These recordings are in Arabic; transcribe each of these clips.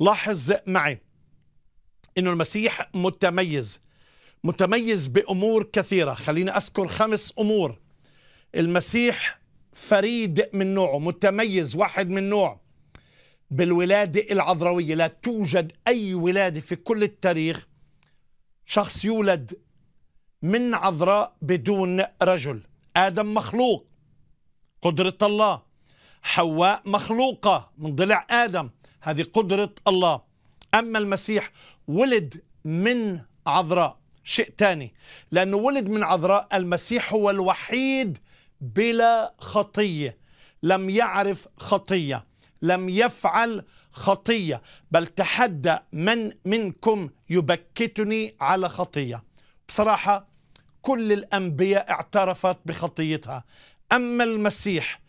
لاحظ معي انه المسيح متميز متميز بامور كثيره خليني اذكر خمس امور المسيح فريد من نوعه متميز واحد من نوعه بالولادة العذراوية لا توجد أي ولادة في كل التاريخ شخص يولد من عذراء بدون رجل آدم مخلوق قدرة الله حواء مخلوقة من ضلع آدم هذه قدرة الله أما المسيح ولد من عذراء شيء ثاني لأنه ولد من عذراء المسيح هو الوحيد بلا خطية لم يعرف خطية لم يفعل خطية بل تحدى من منكم يبكتني على خطية بصراحة كل الأنبياء اعترفت بخطيتها أما المسيح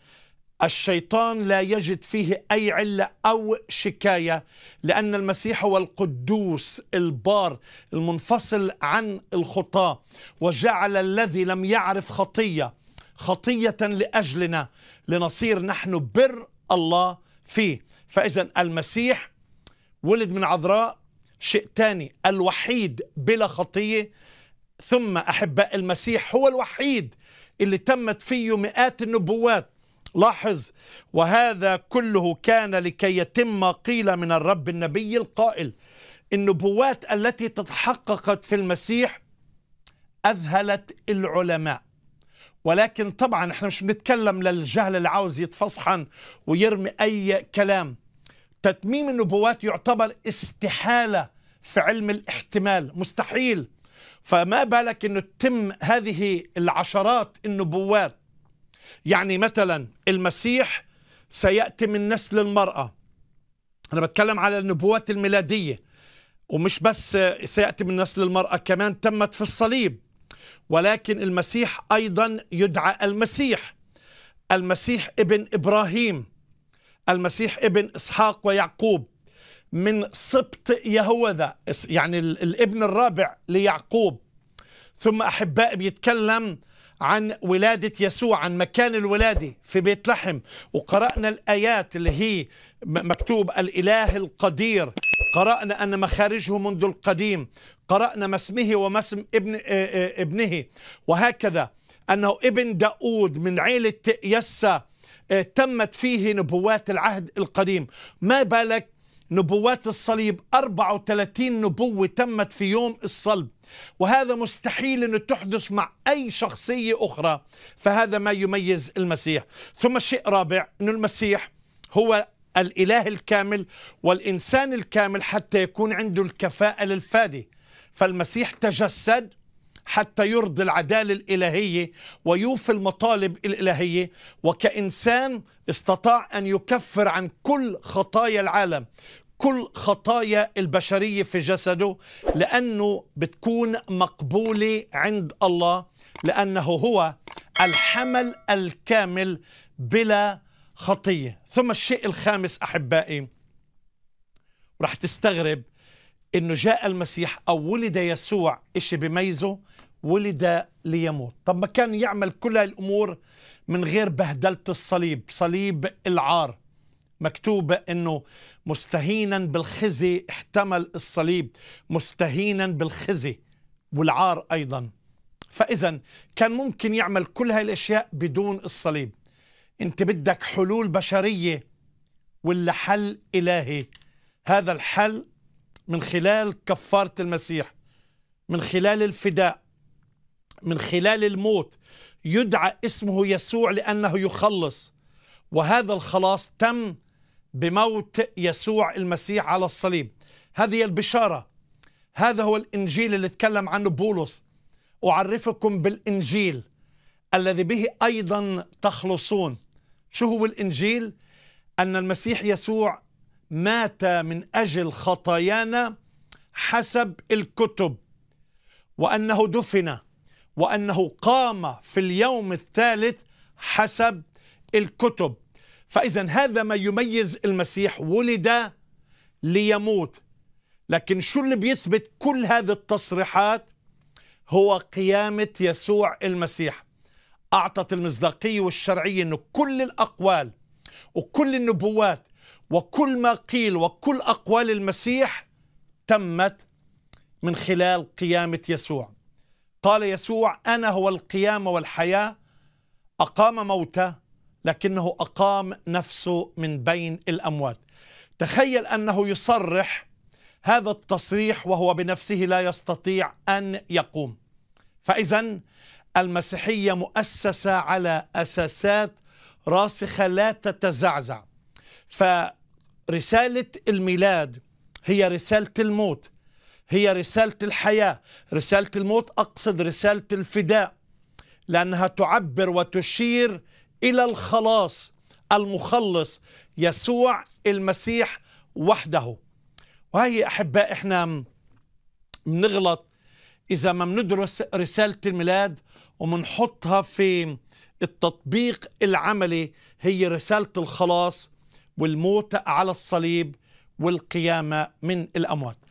الشيطان لا يجد فيه اي عله او شكايه لان المسيح هو القدوس البار المنفصل عن الخطاه وجعل الذي لم يعرف خطيه خطيه لاجلنا لنصير نحن بر الله فيه فاذا المسيح ولد من عذراء شيء ثاني الوحيد بلا خطيه ثم احباء المسيح هو الوحيد اللي تمت فيه مئات النبوات لاحظ وهذا كله كان لكي يتم ما قيل من الرب النبي القائل النبوات التي تتحققت في المسيح أذهلت العلماء ولكن طبعا احنا مش بنتكلم للجهل اللي عاوز يتفصحن ويرمي أي كلام تتميم النبوات يعتبر استحالة في علم الاحتمال مستحيل فما بالك أنه تتم هذه العشرات النبوات يعني مثلا المسيح سيأتي من نسل المرأة أنا بتكلم على النبوات الميلادية ومش بس سيأتي من نسل المرأة كمان تمت في الصليب ولكن المسيح أيضا يدعى المسيح المسيح ابن إبراهيم المسيح ابن إسحاق ويعقوب من سبط يهوذا يعني الابن الرابع ليعقوب ثم أحباء بيتكلم عن ولادة يسوع عن مكان الولادة في بيت لحم وقرأنا الآيات اللي هي مكتوب الإله القدير قرأنا أن مخارجه منذ القديم قرأنا ما اسمه وما اسم ابن ابنه وهكذا أنه ابن داود من عيلة يسى تمت فيه نبوات العهد القديم ما بالك نبوات الصليب 34 نبوة تمت في يوم الصلب وهذا مستحيل أن تحدث مع أي شخصية أخرى فهذا ما يميز المسيح ثم الشيء الرابع أن المسيح هو الإله الكامل والإنسان الكامل حتى يكون عنده الكفاءة للفادي فالمسيح تجسد حتى يرضي العدالة الإلهية ويوفي المطالب الإلهية وكإنسان استطاع أن يكفر عن كل خطايا العالم كل خطايا البشريه في جسده لانه بتكون مقبوله عند الله لانه هو الحمل الكامل بلا خطيه ثم الشيء الخامس احبائي رح تستغرب انه جاء المسيح او ولد يسوع اشي بميزه ولد ليموت طب ما كان يعمل كل هالامور من غير بهدله الصليب صليب العار مكتوبة أنه مستهينا بالخزي احتمل الصليب مستهينا بالخزي والعار أيضا فإذا كان ممكن يعمل كل هاي الأشياء بدون الصليب أنت بدك حلول بشرية ولا حل إلهي هذا الحل من خلال كفارة المسيح من خلال الفداء من خلال الموت يدعى اسمه يسوع لأنه يخلص وهذا الخلاص تم بموت يسوع المسيح على الصليب هذه البشارة هذا هو الإنجيل اللي تكلم عنه بولس أعرفكم بالإنجيل الذي به أيضا تخلصون شو هو الإنجيل؟ أن المسيح يسوع مات من أجل خطايانا حسب الكتب وأنه دفن وأنه قام في اليوم الثالث حسب الكتب فإذا هذا ما يميز المسيح ولد ليموت لكن شو اللي بيثبت كل هذه التصريحات هو قيامة يسوع المسيح أعطت المصداقية والشرعية أن كل الأقوال وكل النبوات وكل ما قيل وكل أقوال المسيح تمت من خلال قيامة يسوع قال يسوع أنا هو القيامة والحياة أقام موتى لكنه أقام نفسه من بين الأموات تخيل أنه يصرح هذا التصريح وهو بنفسه لا يستطيع أن يقوم فإذا المسيحية مؤسسة على أساسات راسخة لا تتزعزع فرسالة الميلاد هي رسالة الموت هي رسالة الحياة رسالة الموت أقصد رسالة الفداء لأنها تعبر وتشير إلى الخلاص المخلص يسوع المسيح وحده وهي أحباء إحنا بنغلط إذا ما بندرس رسالة الميلاد ومنحطها في التطبيق العملي هي رسالة الخلاص والموت على الصليب والقيامة من الأموات